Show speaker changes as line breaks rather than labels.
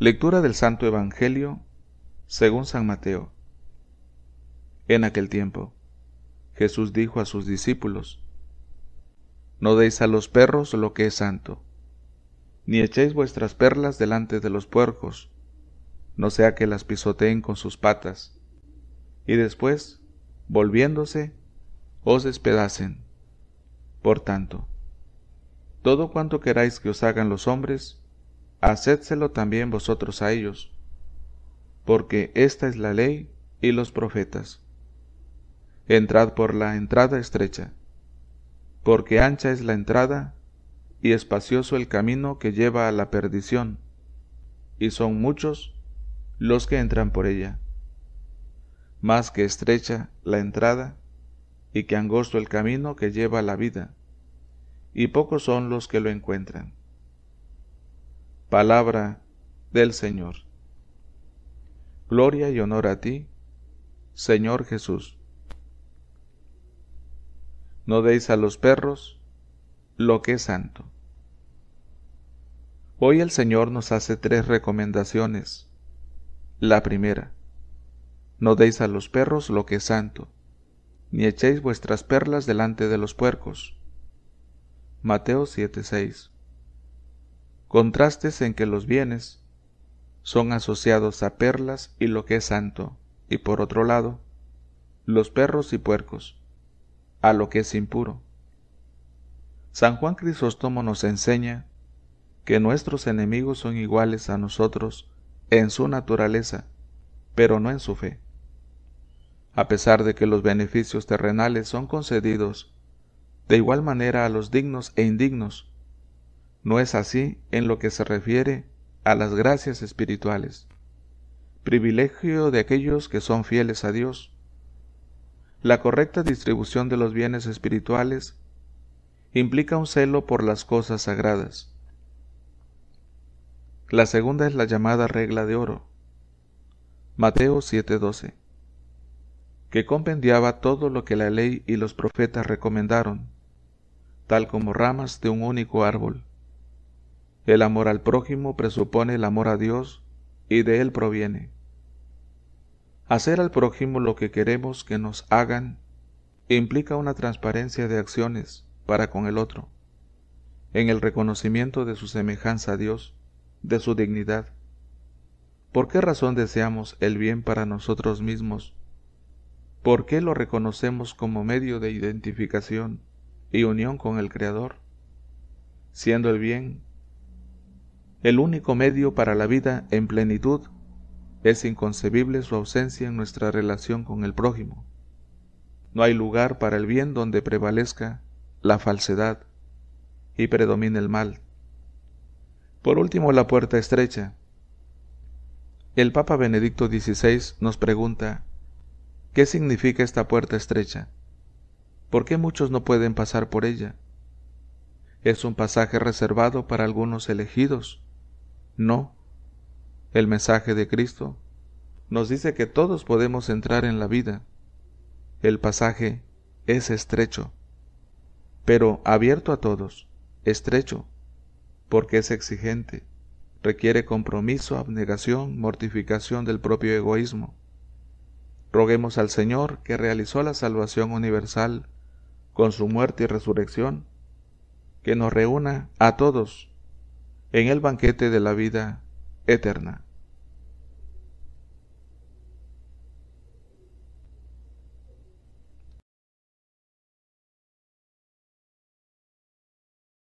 Lectura del Santo Evangelio según San Mateo. En aquel tiempo, Jesús dijo a sus discípulos, No deis a los perros lo que es santo, ni echéis vuestras perlas delante de los puercos, no sea que las pisoteen con sus patas, y después, volviéndose, os despedacen. Por tanto, todo cuanto queráis que os hagan los hombres, hacedselo también vosotros a ellos, porque esta es la ley y los profetas. Entrad por la entrada estrecha, porque ancha es la entrada y espacioso el camino que lleva a la perdición, y son muchos los que entran por ella. Más que estrecha la entrada, y que angosto el camino que lleva a la vida, y pocos son los que lo encuentran. Palabra del Señor. Gloria y honor a ti, Señor Jesús. No deis a los perros lo que es santo. Hoy el Señor nos hace tres recomendaciones. La primera, no deis a los perros lo que es santo, ni echéis vuestras perlas delante de los puercos. Mateo 7:6 contrastes en que los bienes son asociados a perlas y lo que es santo, y por otro lado, los perros y puercos, a lo que es impuro. San Juan Crisóstomo nos enseña que nuestros enemigos son iguales a nosotros en su naturaleza, pero no en su fe. A pesar de que los beneficios terrenales son concedidos de igual manera a los dignos e indignos, no es así en lo que se refiere a las gracias espirituales, privilegio de aquellos que son fieles a Dios. La correcta distribución de los bienes espirituales implica un celo por las cosas sagradas. La segunda es la llamada regla de oro. Mateo 7:12, que compendiaba todo lo que la ley y los profetas recomendaron, tal como ramas de un único árbol. El amor al prójimo presupone el amor a Dios y de Él proviene. Hacer al prójimo lo que queremos que nos hagan implica una transparencia de acciones para con el otro, en el reconocimiento de su semejanza a Dios, de su dignidad. ¿Por qué razón deseamos el bien para nosotros mismos? ¿Por qué lo reconocemos como medio de identificación y unión con el Creador? Siendo el bien el único medio para la vida en plenitud, es inconcebible su ausencia en nuestra relación con el prójimo. No hay lugar para el bien donde prevalezca la falsedad y predomine el mal. Por último, la puerta estrecha. El Papa Benedicto XVI nos pregunta, ¿qué significa esta puerta estrecha? ¿Por qué muchos no pueden pasar por ella? Es un pasaje reservado para algunos elegidos, no. El mensaje de Cristo nos dice que todos podemos entrar en la vida. El pasaje es estrecho, pero abierto a todos, estrecho, porque es exigente, requiere compromiso, abnegación, mortificación del propio egoísmo. Roguemos al Señor que realizó la salvación universal con su muerte y resurrección, que nos reúna a todos en el banquete de la vida eterna.